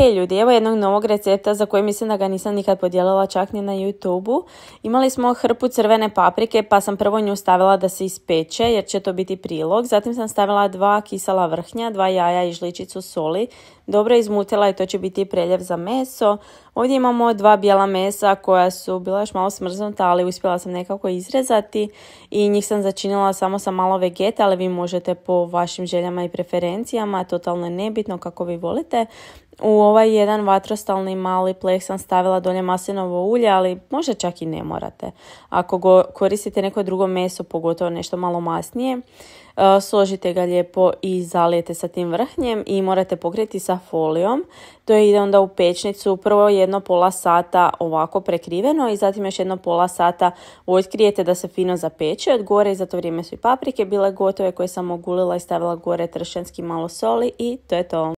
Hej ljudi, evo jednog novog recepta za koji mislim da ga nisam nikad podijelila čak ni na YouTube-u. Imali smo hrpu crvene paprike pa sam prvo nju stavila da se ispeče jer će to biti prilog. Zatim sam stavila dva kisala vrhnja, dva jaja i žličicu soli. Dobro izmutila i to će biti preljev za meso. Ovdje imamo dva bijela mesa koja su bila još malo smrznuta, ali uspjela sam nekako izrezati i njih sam začinila samo sa malo vegeta, ali vi možete po vašim željama i preferencijama, totalno je nebitno kako vi volite. U ovaj jedan vatrostalni mali pleh sam stavila dolje maslinovo ulje, ali možda čak i ne morate. Ako go koristite neko drugo meso, pogotovo nešto malo masnije, e, složite ga lijepo i zalijete sa tim vrhnjem i morate pokriti sa folijom. To ide onda u pečnicu. Prvo je jedno pola sata ovako prekriveno i zatim još jedno pola sata otkrijete da se fino zapeče od gore i za to vrijeme su i paprike bile gotove koje sam ogulila i stavila gore tršanski malo soli i to je to.